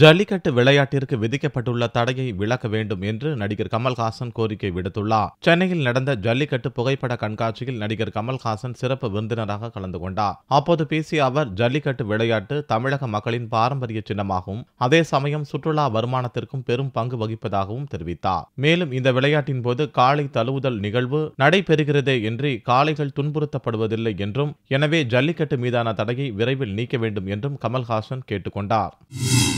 ஜல்லிக்கட்டு விளையாட்டிற்கு விதிக்கப்பட்டுள்ள தடையை விலக்க வேண்டும் என்று நடிகர் கமல்ஹாசன் கோரிக்கை விடுத்துள்ளார் சென்னையில் நடந்த ஜல்லிக்கட்டு புகைப்பட கண்காட்சியில் நடிகர் கமல்ஹாசன் சிறப்பு விருந்தினராக கலந்து கொண்டார் அப்போது பேசிய அவர் ஜல்லிக்கட்டு விளையாட்டு தமிழக மக்களின் பாரம்பரிய சின்னமாகவும் அதே சமயம் சுற்றுலா வருமானத்திற்கும் பெரும் பங்கு வகிப்பதாகவும் தெரிவித்தார் மேலும் இந்த விளையாட்டின் போது காளை தழுவுதல் நிகழ்வு நடைபெறுகிறதே இன்றி காளைகள் துன்புறுத்தப்படுவதில்லை என்றும் எனவே ஜல்லிக்கட்டு மீதான தடையை விரைவில் நீக்க வேண்டும் என்றும் கமல்ஹாசன் கேட்டுக்கொண்டார்